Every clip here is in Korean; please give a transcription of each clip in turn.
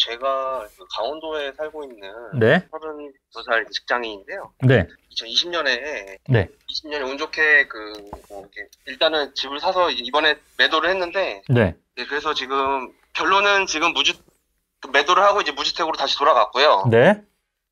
제가 그 강원도에 살고 있는 네. 32살 직장인인데요. 네. 2020년에 네. 20년에 운 좋게 그뭐 일단은 집을 사서 이번에 매도를 했는데 네. 네. 그래서 지금 결론은 지금 무주 그 매도를 하고 이제 무주택으로 다시 돌아갔고요. 네.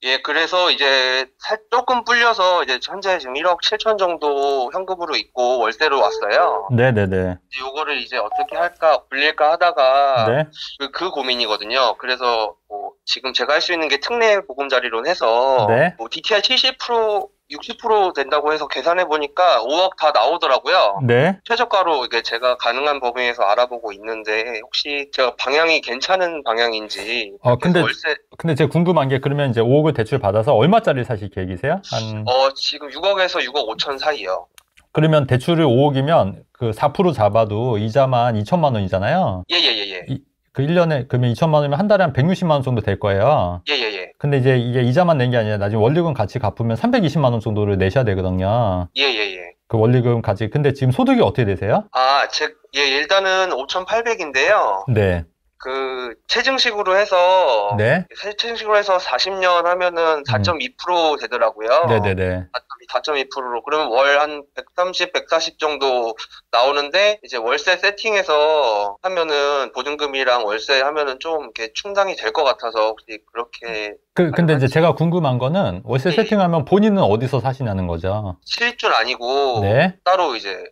예, 그래서 이제 살 조금 불려서 이제 현재 지금 1억 7천 정도 현금으로 있고 월세로 왔어요. 네네네. 요거를 이제 어떻게 할까, 불릴까 하다가 네. 그, 그 고민이거든요. 그래서 뭐 지금 제가 할 수 있는 게 특례 보금자리론 해서 네. 뭐 DTI 70% 60% 된다고 해서 계산해 보니까 5억 다 나오더라고요. 네. 최저가로 이게 제가 가능한 범위에서 알아보고 있는데 혹시 제가 방향이 괜찮은 방향인지. 어 근데 월세... 근데 제가 궁금한 게 그러면 이제 5억을 대출 받아서 얼마짜리 사실 계획이세요? 한... 어 지금 6억에서 6억 5천 사이요. 그러면 대출을 5억이면 그 4% 잡아도 이자만 2천만 원이잖아요. 예 예 예 예, 예. 예, 예. 그 1년에 그러면 2천만 원이면 한 달에 한 160만 원 정도 될 거예요. 예, 예, 예. 근데 이제 이게 이자만 낸 게 아니라 나중에 원리금 같이 갚으면 320만 원 정도를 내셔야 되거든요. 예, 예, 예. 그 원리금 같이. 근데 지금 소득이 어떻게 되세요? 아, 제, 예, 일단은 5,800인데요. 네. 그최증식으로 해서 네? 체증식으로 해서 40년 하면은 4.2% 음. 되더라고요. 네네네. 4.2%로 그러면 월 한 130, 140 정도 나오는데 이제 월세 세팅해서 하면은 보증금이랑 월세 하면은 좀 이렇게 충당이 될 것 같아서 혹시 그렇게 음. 그, 근데 이제 제가 궁금한 거는 월세 네. 세팅하면 본인은 어디서 사시냐는 거죠. 실줄 아니고 네? 따로 이제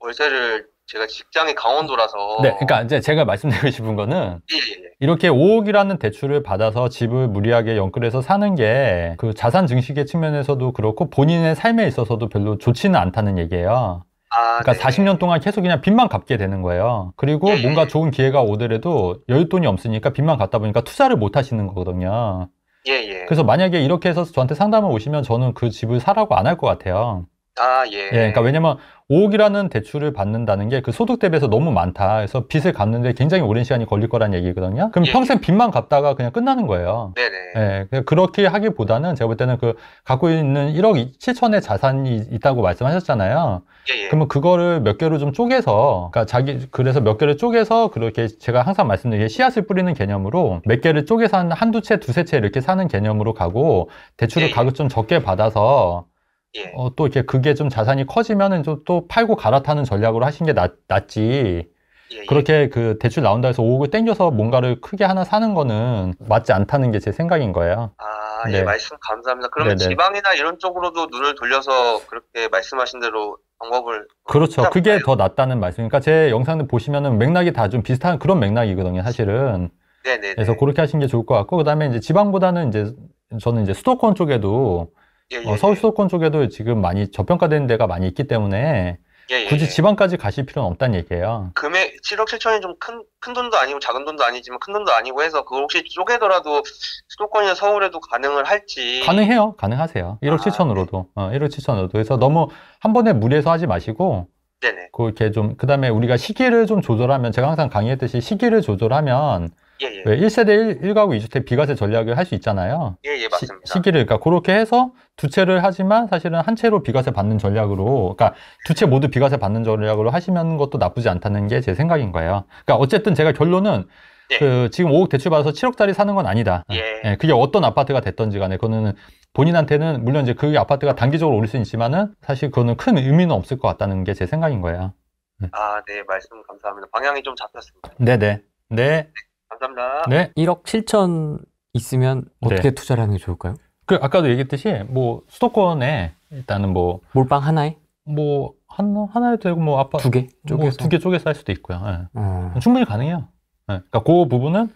월세를 제가 직장이 강원도라서 네, 그러니까 이제 제가 말씀드리고 싶은 거는 예, 예. 예. 이렇게 5억이라는 대출을 받아서 집을 무리하게 연끌해서 사는 게 그 자산 증식의 측면에서도 그렇고 본인의 삶에 있어서도 별로 좋지는 않다는 얘기예요. 아, 그러니까 네. 40년 동안 계속 그냥 빚만 갚게 되는 거예요. 그리고 예. 예 뭔가 예. 좋은 기회가 오더라도 여윳돈이 없으니까 빚만 갚다 보니까 투자를 못 하시는 거거든요. 예, 예. 그래서 만약에 이렇게 해서 저한테 상담을 오시면 저는 그 집을 사라고 안 할 것 같아요. 아, 예. 예. 그러니까 왜냐면 5억이라는 대출을 받는다는 게 그 소득 대비해서 너무 많다. 그래서 빚을 갚는데 굉장히 오랜 시간이 걸릴 거라는 얘기거든요. 그럼 예. 평생 예. 빚만 갚다가 그냥 끝나는 거예요. 네네. 예. 그렇게 하기보다는 제가 볼 때는 그 갖고 있는 1억 7천의 자산이 있다고 말씀하셨잖아요. 예, 예, 그러면 그거를 몇 개로 좀 쪼개서 그러니까 자기 그래서 몇 개를 쪼개서 그렇게 제가 항상 말씀드리는 씨앗을 뿌리는 개념으로 몇 개를 쪼개서 한 한두 채, 두 세 채 이렇게 사는 개념으로 가고 대출을 예, 가급좀 적게 받아서 예. 어, 또 이렇게 그게 좀 자산이 커지면은 좀또 팔고 갈아타는 전략으로 하신 게 낫, 낫지. 예, 예. 그렇게 그 대출 나온다 해서 5억을 땡겨서 뭔가를 크게 하나 사는 거는 맞지 않다는 게 제 생각인 거예요. 아, 예, 네. 예, 말씀 감사합니다. 그러면 네네. 네. 지방이나 이런 쪽으로도 눈을 돌려서 그렇게 말씀하신 대로 방법을 그렇죠. 그게 더 낫다는 말씀이니까 그러니까 제 영상을 보시면은 맥락이 다 좀 비슷한 그런 맥락이거든요, 사실은. 네네. 네, 네. 그래서 그렇게 하신 게 좋을 것 같고 그다음에 이제 지방보다는 이제 저는 이제 수도권 쪽에도 음. 예, 어, 예, 서울 예. 수도권 쪽에도 지금 많이 저평가된 데가 많이 있기 때문에 예, 예, 굳이 예. 지방까지 가실 필요는 없다는 얘기예요. 금액 7억 7천이 좀 큰 큰 돈도 아니고 작은 돈도 아니지만 큰 돈도 아니고 해서 그 혹시 쪼개더라도 수도권이나 서울에도 가능을 할지 가능해요. 가능하세요. 1억 아, 7천으로도 네. 어, 1억 7천으로도 그서 너무 한 번에 무리해서 하지 마시고 네네. 그렇게 좀 그다음에 우리가 시기를 좀 조절하면 제가 항상 강의했듯이 시기를 조절하면 예예. 예. 왜 1세대 1, 가구 2주택 비과세 전략을 할 수 있잖아요. 예예 예, 맞습니다. 시, 기를 그러니까 그렇게 해서 두 채를 하지만 사실은 한 채로 비과세 받는 전략으로 그러니까 두 채 모두 비과세 받는 전략으로 하시면 것도 나쁘지 않다는 게 제 생각인 거예요. 그러니까 어쨌든 제가 결론은 예. 그 지금 5억 대출 받아서 7억짜리 사는 건 아니다. 예. 예. 그게 어떤 아파트가 됐던지 간에 그거는 본인한테는 물론 이제 그 아파트가 단기적으로 오를 수는 있지만은 사실 그거는 큰 의미는 없을 것 같다는 게 제 생각인 거예요. 네. 아, 네. 말씀 감사합니다. 방향이 좀 잡혔습니다. 네, 네. 네. 감사합니다. 네. 1억 7천 있으면 어떻게 네. 투자를 하는 게 좋을까요? 그 아까도 얘기했듯이 뭐 수도권에 일단은 뭐 몰빵 하나에 뭐 하나 하나에 되고 뭐 아빠 두개 쪼개서 뭐 두개 쪼개서 할 수도 있고요. 네. 음. 충분히 가능해요. 네. 예. 그니까그 부분은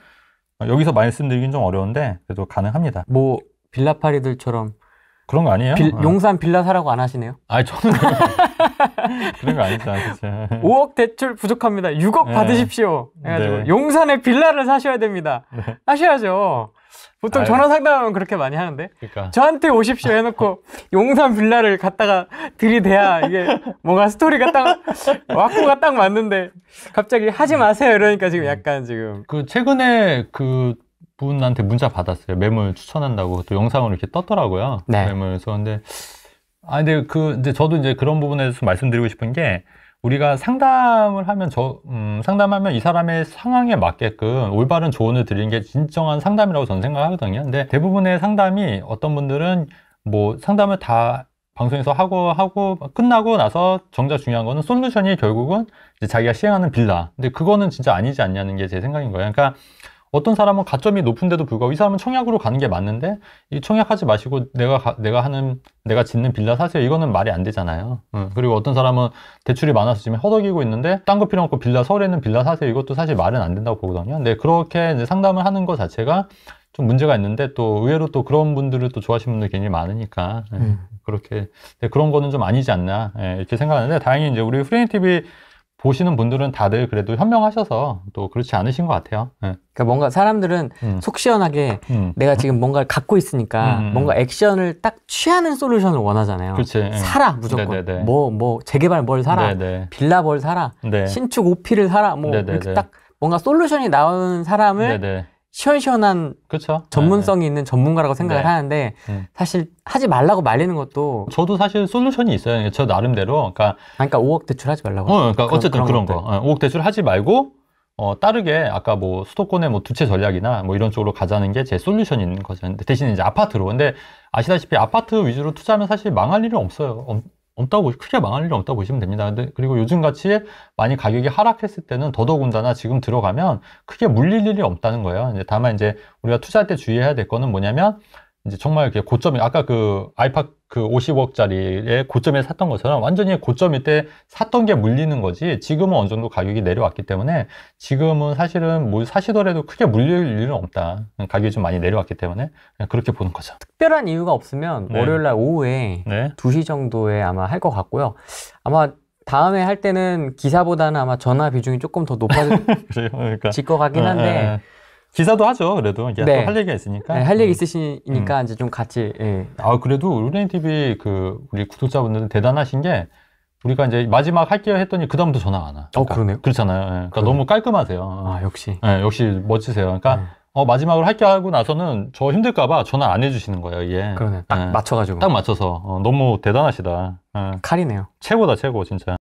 여기서 말씀드리긴 좀 어려운데 그래도 가능합니다. 뭐 빌라파리들처럼 그런 거 아니에요? 빌, 아. 용산 빌라 사라고 안 하시네요? 아 저는 그런 거 아니지 5억 대출 부족합니다. 6억 네. 받으십시오. 해가지고 네. 용산에 빌라를 사셔야 됩니다. 네. 하셔야죠. 보통 아, 전화 예. 상담하면 그렇게 많이 하는데 그러니까. 저한테 오십시오 해놓고 용산 빌라를 갖다가 들이대야 이게 뭔가 스토리가 딱 와꾸가 딱 맞는데 갑자기 하지 마세요 이러니까 지금 음. 약간 지금 그 최근에 그 분한테 문자 받았어요. 매물 추천한다고 또 영상으로 이렇게 떴더라고요. 네. 매물에서 근데 아 근데 그 이제 저도 이제 그런 부분에 대해서 말씀드리고 싶은 게 우리가 상담을 하면 저 음, 상담하면 이 사람의 상황에 맞게끔 올바른 조언을 드리는 게 진정한 상담이라고 저는 생각하거든요. 근데 대부분의 상담이 어떤 분들은 뭐 상담을 다 방송에서 하고 하고 끝나고 나서 정작 중요한 거는 솔루션이 결국은 이제 자기가 시행하는 빌라. 근데 그거는 진짜 아니지 않냐는 게 제 생각인 거예요. 그러니까 어떤 사람은 가점이 높은데도 불구하고 이 사람은 청약으로 가는 게 맞는데 이 청약하지 마시고 내가 가, 내가 하는 내가 짓는 빌라 사세요 이거는 말이 안 되잖아요 응. 음. 그리고 어떤 사람은 대출이 많아서 지금 허덕이고 있는데 딴 거 필요 없고 빌라 서울에 있는 빌라 사세요 이것도 사실 말은 안 된다고 보거든요 근데 그렇게 상담을 하는 것 자체가 좀 문제가 있는데 또 의외로 또 그런 분들을 또 좋아하시는 분들 굉장히 많으니까 예. 음. 그렇게 네, 그런 거는 좀 아니지 않나 예, 이렇게 생각하는데 다행히 이제 우리 프레임 TV 보시는 분들은 다들 그래도 현명하셔서 또 그렇지 않으신 것 같아요. 네. 그러니까 뭔가 사람들은 음. 속 시원하게 음. 내가 지금 뭔가를 갖고 있으니까 음. 음, 음. 뭔가 액션을 딱 취하는 솔루션을 원하잖아요. 그치. 사라 예. 무조건. 뭐뭐 네, 네, 네. 뭐 재개발 뭘 사라, 네네. 빌라 뭘 사라, 네. 신축 오피를 사라, 뭐 이렇게 딱 뭔가 솔루션이 나오는 사람을 네네. 시원시원한 그쵸? 전문성이 네, 네, 있는 전문가라고 생각을 네. 하는데 네. 사실 하지 말라고 말리는 것도 저도 사실 솔루션이 있어요. 저 나름대로 그러니까 아 그러니까 5억 대출 하지 말라고. 어, 그러니까 그런, 어쨌든 그런, 그런 거. 어, 5억 대출 하지 말고 어, 따르게 아까 뭐 수도권의 뭐 두 채 전략이나 뭐 이런 쪽으로 가자는 게 제 솔루션인 거죠. 대신 이제 아파트로. 근데 아시다시피 아파트 위주로 투자하면 사실 망할 일은 없어요. 없다고 보시, 크게 망할 일은 없다고 보시면 됩니다. 근데 그리고 요즘같이 많이 가격이 하락했을 때는 더더군다나 지금 들어가면 크게 물릴 일이 없다는 거예요. 이제 다만 이제 우리가 투자할 때 주의해야 될 거는 뭐냐면 이제 정말 이렇게 고점이 아까 그 아이팟 그5 0억짜리의 고점에 샀던 것처럼 완전히 고점 이때 샀던 게 물리는 거지 지금은 어느 정도 가격이 내려왔기 때문에 지금은 사실은 뭐 사시더라도 크게 물릴 일은 없다 가격이 좀 많이 내려왔기 때문에 그렇게 보는 거죠 특별한 이유가 없으면 네. 월요일날 오후에 네. 2시 정도에 아마 할 것 같고요 아마 다음에 할 때는 기사보다는 아마 전화 비중이 조금 더 높아질 그것 그러니까. 같긴 어, 한데 어, 어. 기사도 하죠. 그래도 이게 네. 할 얘기가 있으니까. 네, 할 얘기 음. 있으시니까 음. 이제 좀 같이. 예. 아 그래도 우리 TV 그 우리 구독자분들은 대단하신 게 우리가 이제 마지막 할게요 했더니 그 다음부터 전화 안 와. 어, 그러니까 어 그러네요. 그렇잖아요. 예. 그러니까 그러네. 너무 깔끔하세요. 아 역시. 예, 역시 멋지세요. 그러니까. 음. 어, 마지막으로 할게 하고 나서는 저 힘들까봐 전화 안 해주시는 거예요, 이 그러네. 딱 예. 맞춰가지고. 딱 맞춰서. 어, 너무 대단하시다. 예. 칼이네요. 최고다, 최고, 진짜.